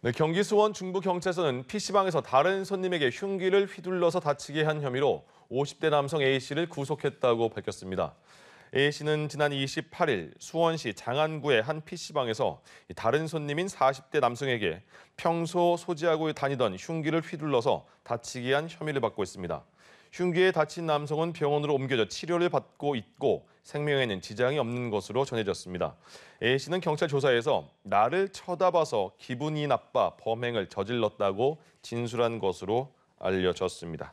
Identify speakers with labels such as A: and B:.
A: 네, 경기 수원 중부경찰서는 PC방에서 다른 손님에게 흉기를 휘둘러서 다치게 한 혐의로 50대 남성 A씨를 구속했다고 밝혔습니다. A 예, 씨는 지난 28일 수원시 장안구의 한 PC방에서 다른 손님인 40대 남성에게 평소 소지하고 다니던 흉기를 휘둘러서 다치게 한 혐의를 받고 있습니다. 흉기에 다친 남성은 병원으로 옮겨져 치료를 받고 있고 생명에는 지장이 없는 것으로 전해졌습니다. A 예, 씨는 경찰 조사에서 나를 쳐다봐서 기분이 나빠 범행을 저질렀다고 진술한 것으로 알려졌습니다.